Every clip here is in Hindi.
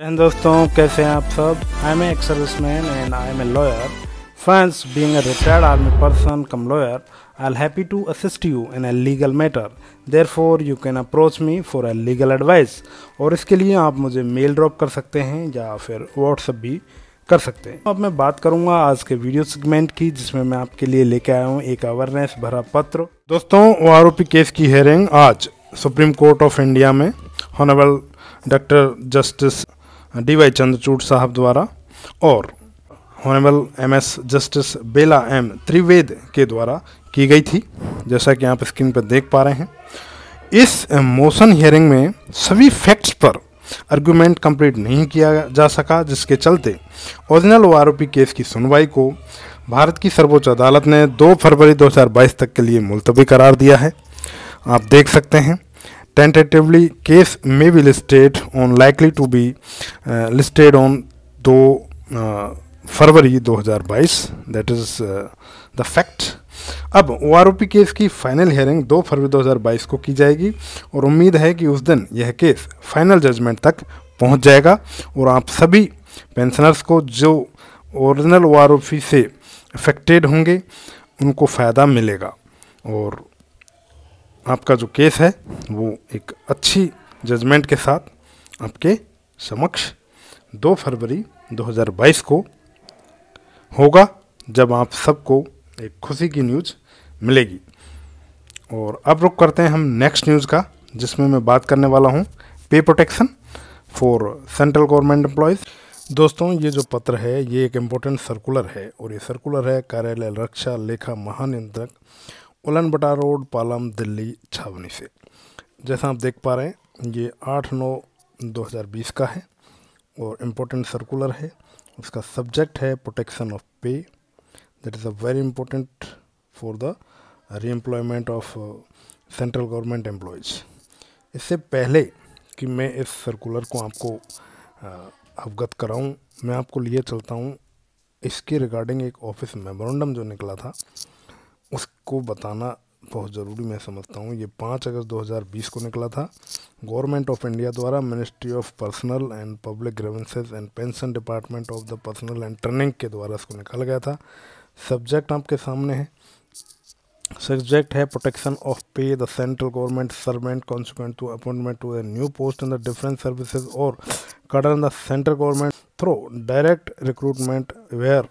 एंड दोस्तों कैसे हैं आप सब I am ex service man and I am a lawyer friends being retired army person cum lawyer I'll happy to assist you in a legal matter therefore you can approach me for a legal advice और इसके लिए आप मुझे मेल ड्रॉप कर सकते हैं या फिर व्हाट्सअप भी कर सकते हैं अब मैं बात करूंगा आज के वीडियो सेगमेंट की जिसमें मैं आपके लिए लेके आया हूं एक अवेयरनेस भरा पत्र दोस्तों ओ आरोपी केस की हेयरिंग आज सुप्रीम कोर्ट ऑफ इंडिया में honourable doctor justice D Y Chandrachud साहब द्वारा और honourable M S justice Bela M Trivedi के द्वारा की गई थी जैसा कि आप स्क्रीन पर देख पा रहे हैं इस मोशन हियरिंग में सभी फैक्ट्स पर आर्गूमेंट कंप्लीट नहीं किया जा सका जिसके चलते ओरिजिनल व आरोपी केस की सुनवाई को भारत की सर्वोच्च अदालत ने 2 फरवरी 2022 तक के लिए मुलतवी करार दिया है आप देख सकते हैं Tentatively, case may be listed on likely to be uh, listed on 2 uh, uh February 2022 that is the fact अब ओ केस की फाइनल हेयरिंग 2 फरवरी 2022 को की जाएगी और उम्मीद है कि उस दिन यह केस फाइनल जजमेंट तक पहुंच जाएगा और आप सभी पेंशनर्स को जो ओरिजिनल ओ से अफेक्टेड होंगे उनको फ़ायदा मिलेगा और आपका जो केस है वो एक अच्छी जजमेंट के साथ आपके समक्ष 2 फरवरी 2022 को होगा जब आप सबको एक खुशी की न्यूज़ मिलेगी और अब रुक करते हैं हम नेक्स्ट न्यूज़ का जिसमें मैं बात करने वाला हूँ pay protection for central government employees दोस्तों ये जो पत्र है ये एक इम्पोर्टेंट सर्कुलर है और ये सर्कुलर है कार्यालय रक्षा लेखा महानियंत्रक उलन बटा रोड पालम दिल्ली छावनी से जैसा आप देख पा रहे हैं ये आठ नौ 2020 का है और इम्पोर्टेंट सर्कुलर है उसका सब्जेक्ट है protection of pay that is a very important for the reemployment of central government employees इससे पहले कि मैं इस सर्कुलर को आपको uh, अवगत कराऊं मैं आपको लिए चलता हूं इसके रिगार्डिंग एक ऑफिस मेमोरेंडम जो निकला था को बताना बहुत ज़रूरी मैं समझता हूँ ये पाँच अगस्त 2020 को निकला था गवर्नमेंट ऑफ इंडिया द्वारा ministry of personnel and public grievances and pension department of the personnel and training के द्वारा इसको निकाल गया था सब्जेक्ट आपके सामने है सब्जेक्ट है protection of pay the central government servant consequent to appointment to a new post in the different services और cadre in the central government through direct recruitment where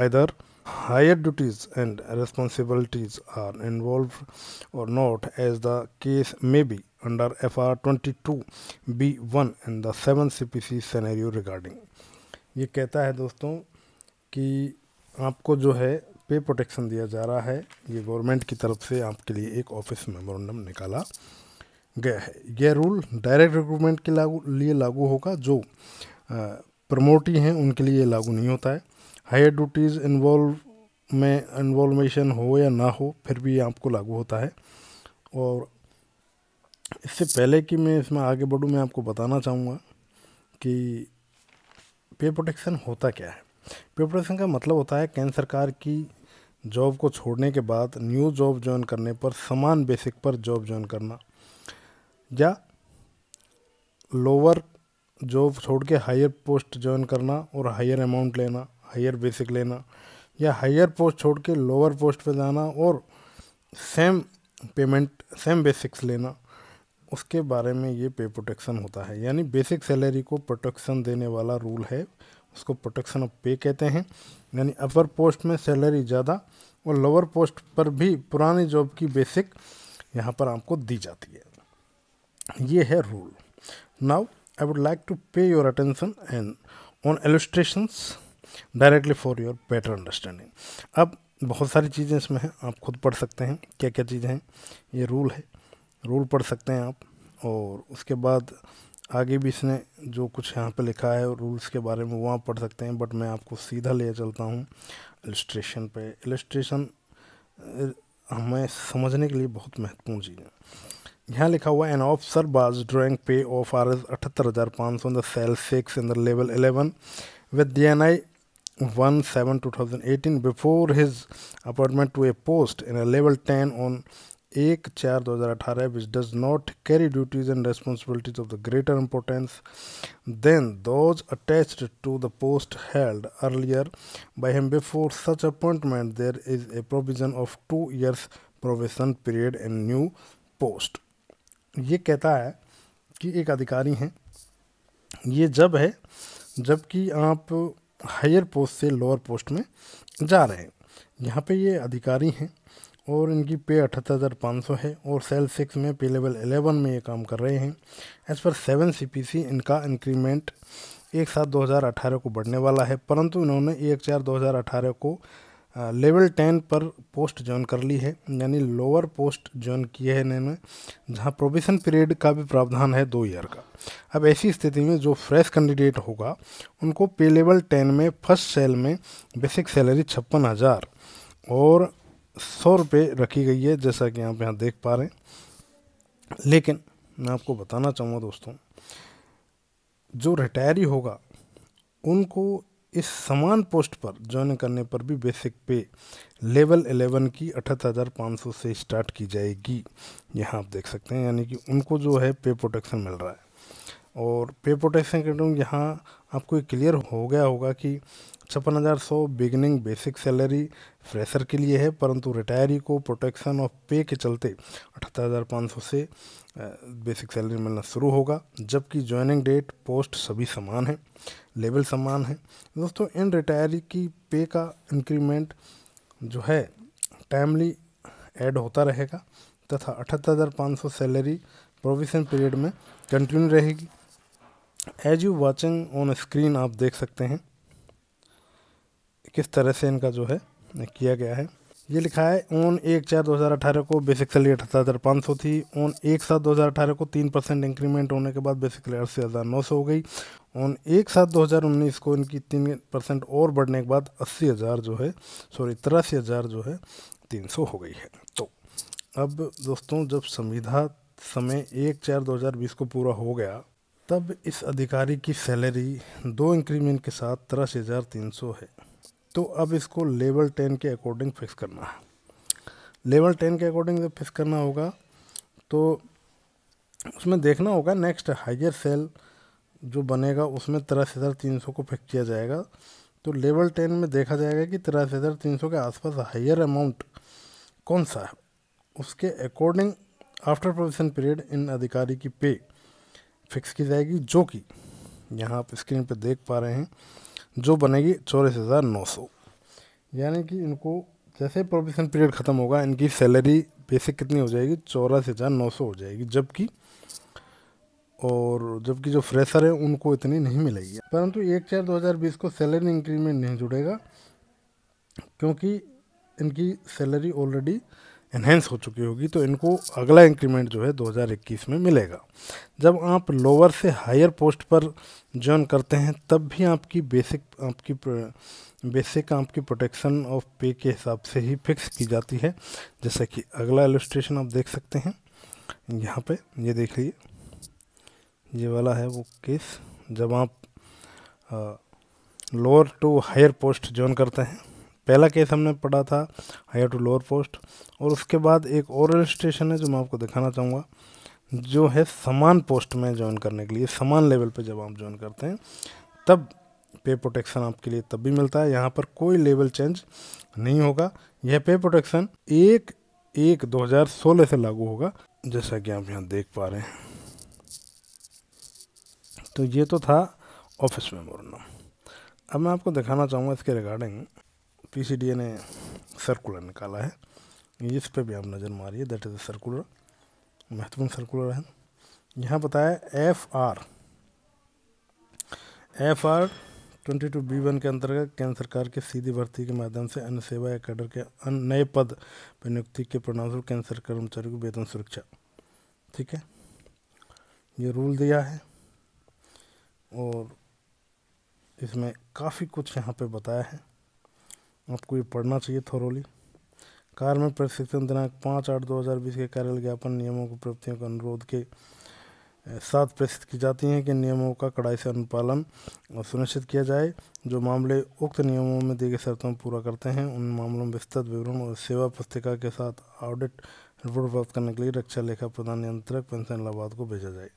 either higher duties and responsibilities are involved or not as the case may be under FR 22B1 and the 7 CPC scenario regarding ये कहता है दोस्तों कि आपको जो है पे प्रोटेक्शन दिया जा रहा है ये गवर्नमेंट की तरफ से आपके लिए एक ऑफिस मेमोरेंडम निकाला गया है यह रूल डायरेक्ट रिक्रूटमेंट के लागू लिए लागू होगा जो प्रमोटी हैं उनके लिए लागू नहीं होता है हायर ड्यूटीज़ इन्वॉल्व में इन्वॉल्वेशन हो या ना हो फिर भी आपको लागू होता है और इससे पहले कि मैं इसमें आगे बढ़ूँ मैं आपको बताना चाहूँगा कि पे प्रोटेक्शन होता क्या है पे प्रोटेक्शन का मतलब होता है केंद्र सरकार की जॉब को छोड़ने के बाद न्यू जॉब ज्वाइन करने पर समान बेसिक पर जॉब ज्वाइन करना या लोअर जॉब छोड़ के हायर पोस्ट ज्वाइन करना और हायर अमाउंट लेना हायर बेसिक लेना या हायर पोस्ट छोड़ के लोअर पोस्ट पे जाना और सेम पेमेंट सेम बेसिक्स लेना उसके बारे में ये पे प्रोटेक्शन होता है यानी बेसिक सैलरी को प्रोटेक्शन देने वाला रूल है उसको प्रोटेक्शन ऑफ पे कहते हैं यानी अपर पोस्ट में सैलरी ज़्यादा और लोअर पोस्ट पर भी पुरानी जॉब की बेसिक यहाँ पर आपको दी जाती है ये है rule now I would like to pay your attention and on illustrations directly for your better understanding अब बहुत सारी चीज़ें इसमें हैं आप खुद पढ़ सकते हैं क्या क्या चीज़ें हैं ये रूल है रूल पढ़ सकते हैं आप और उसके बाद आगे भी इसने जो कुछ यहाँ पे लिखा है रूल्स के बारे में वो आप पढ़ सकते हैं बट मैं आपको सीधा ले चलता हूँ इलस्ट्रेशन पे इलस्ट्रेशन हमें समझने के लिए बहुत महत्वपूर्ण चीज़ है यहाँ लिखा हुआ एन सर बाज drawing pay of R S अठहत्तर हज़ार पाँच सौ in the cell six in the level eleven with D N I one seven two thousand eighteen before his appointment to a post in a level ten on एक चार दो हज़ार अठारह which does not carry duties and responsibilities of the greater importance than those attached to the post held earlier by Hem before such appointment there is a provision of two years probation period and new post ये कहता है कि एक अधिकारी हैं ये जब है जबकि आप हायर पोस्ट से लोअर पोस्ट में जा रहे हैं यहाँ पे ये अधिकारी हैं और इनकी पे अठहत्तर हज़ार पाँच सौ है और सेल सिक्स में पे लेवल एलेवन में ये काम कर रहे हैं एज पर सेवन सी इनका इंक्रीमेंट एक सात 2018 को बढ़ने वाला है परंतु इन्होंने एक चार 2018 को लेवल टेन पर पोस्ट ज्वाइन कर ली है यानी लोअर पोस्ट ज्वाइन किए हैं इन्होंने जहाँ प्रोबेशन पीरियड का भी प्रावधान है दो ईयर का अब ऐसी स्थिति में जो फ्रेश कैंडिडेट होगा उनको पे लेवल टेन में फर्स्ट सेल में बेसिक सैलरी छप्पन हज़ार और सौ रुपये रखी गई है जैसा कि आप यहाँ देख पा रहे हैं लेकिन मैं आपको बताना चाहूँगा दोस्तों जो रिटायरी होगा उनको इस समान पोस्ट पर ज्वाइन करने पर भी बेसिक पे लेवल 11 की अठहत्तर से स्टार्ट की जाएगी यहाँ आप देख सकते हैं यानी कि उनको जो है पे प्रोटेक्शन मिल रहा है और पे प्रोटेक्शन के यहाँ आपको क्लियर हो गया होगा कि छप्पन हज़ार सौ बिगनिंग बेसिक सैलरी फ्रेशर के लिए है परंतु रिटायरी को प्रोटेक्शन ऑफ पे के चलते अठहत्तर हज़ार पाँच सौ से बेसिक सैलरी मिलना शुरू होगा जबकि ज्वाइनिंग डेट पोस्ट सभी समान है लेवल समान है दोस्तों इन रिटायरी की पे का इंक्रीमेंट जो है टाइमली ऐड होता रहेगा तथा अठहत्तर हज़ार पाँच सौ सैलरी प्रोविजन पीरियड में कंटिन्यू रहेगी as you watching on screen आप देख सकते हैं किस तरह से इनका जो है किया गया है ये लिखा है ओन एक चार दो हज़ार अठारह को बेसिक सैलरी अठहत्तर हज़ार पाँच सौ थी ओन एक सात दो हज़ार अठारह को तीन परसेंट इंक्रीमेंट होने के बाद बेसिक सैलरी अस्सी हज़ार नौ सौ हो गई ओन एक सात दो हज़ार उन्नीस को इनकी तीन परसेंट और बढ़ने के बाद अस्सी हज़ार जो है सॉरी तिरासी हज़ार जो है तीन सौ हो गई है तो अब दोस्तों जब संविधा समय एक चार दो हज़ार बीस को पूरा हो गया तब इस अधिकारी की सैलरी दो इंक्रीमेंट के साथ तिरासी हज़ार तीन सौ है तो अब इसको लेवल टेन के अकॉर्डिंग फिक्स करना है लेवल टेन के अकॉर्डिंग जब फिक्स करना होगा तो उसमें देखना होगा नेक्स्ट हाइयर सेल जो बनेगा उसमें तिरासी हज़ार तीन सौ को फिक्स किया जाएगा तो लेवल टेन में देखा जाएगा कि तिरासी हज़ार तीन सौ के आसपास हाइयर अमाउंट कौन सा है उसके अकॉर्डिंग आफ्टर प्रोविजन पीरियड इन अधिकारी की पे फिक्स की जाएगी जो कि यहाँ आप स्क्रीन पर देख पा रहे हैं जो बनेगी चौलीस हज़ार नौ सौ यानी कि इनको जैसे प्रोबेशन पीरियड ख़त्म होगा इनकी सैलरी बेसिक कितनी हो जाएगी चौरासी हज़ार नौ सौ हो जाएगी जबकि और जबकि जो फ्रेशर है उनको इतनी नहीं मिलेगी परंतु एक चार दो हज़ार बीस को सैलरी इंक्रीमेंट नहीं जुड़ेगा क्योंकि इनकी सैलरी ऑलरेडी इन्हेंस हो चुकी होगी तो इनको अगला इंक्रीमेंट जो है 2021 में मिलेगा जब आप लोअर से हायर पोस्ट पर ज्वाइन करते हैं तब भी आपकी बेसिक आपकी बेसिक आपकी प्रोटेक्शन ऑफ पे के हिसाब से ही फिक्स की जाती है जैसा कि अगला एलिस्ट्रेशन आप देख सकते हैं यहाँ पे ये देख लीजिए ये वाला है वो केस जब आप lower to higher post join करते हैं पहला केस हमने पढ़ा था हायर टू लोअर पोस्ट और उसके बाद एक और रजिस्ट्रेशन है जो मैं आपको दिखाना चाहूँगा जो है समान पोस्ट में ज्वाइन करने के लिए समान लेवल पर जब आप ज्वाइन करते हैं तब पे प्रोटेक्शन आपके लिए तब भी मिलता है यहाँ पर कोई लेवल चेंज नहीं होगा यह पे प्रोटेक्शन एक एक 2016 से लागू होगा जैसा कि आप यहाँ देख पा रहे हैं तो ये तो था ऑफिस मोरना अब मैं आपको दिखाना चाहूँगा इसके रिगार्डिंग पी ने सर्कुलर निकाला है इस पे भी आप नज़र मारिए दैट इज़ सर्कुलर महत्वपूर्ण सर्कुलर है यहाँ बताया F R F R twenty two B one के अंतर्गत केंद्र सरकार के सीधी भर्ती के माध्यम से अन्य सेवा या कैडर के अन्य नए पद पर नियुक्ति के परिणामस्वरूप केंद्र सरकार कर्मचारियों को वेतन सुरक्षा ठीक है ये रूल दिया है और इसमें काफ़ी कुछ यहाँ पे बताया है आपको ये पढ़ना चाहिए थोरोली कार्मिक प्रशिक्षण दिनांक पाँच आठ दो हज़ार बीस के कार्यालय ज्ञापन नियमों को प्रवृत्तियों के अनुरोध के साथ प्रस्तुत की जाती हैं कि नियमों का कड़ाई से अनुपालन सुनिश्चित किया जाए जो मामले उक्त नियमों में दी गई शर्तों पूरा करते हैं उन मामलों में विस्तृत विवरण और सेवा पुस्तिका के साथ ऑडिट रिपोर्ट प्राप्त करने के लिए रक्षा लेखा प्रधान नियंत्रक पेंशन इलाहाबाद को भेजा जाए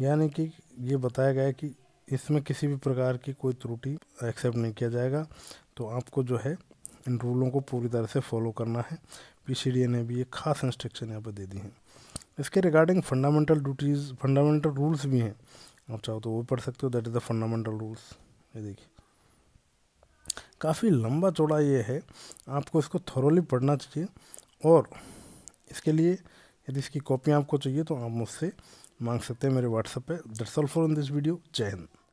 यानी कि ये बताया गया है कि इसमें किसी भी प्रकार की कोई त्रुटि एक्सेप्ट नहीं किया जाएगा तो आपको जो है इन रूलों को पूरी तरह से फॉलो करना है पी ने भी एक खास इंस्ट्रक्शन यहाँ पर दे दी है इसके regarding fundamental duties fundamental rules भी हैं आप चाहो तो वो पढ़ सकते हो that is the fundamental rules ये देखिए काफ़ी लंबा चौड़ा ये है आपको इसको थोरोली पढ़ना चाहिए और इसके लिए यदि इसकी कॉपी आपको चाहिए तो आप मुझसे मांग सकते हैं मेरे व्हाट्सएप पे दरअसल all for in this video जय हिंद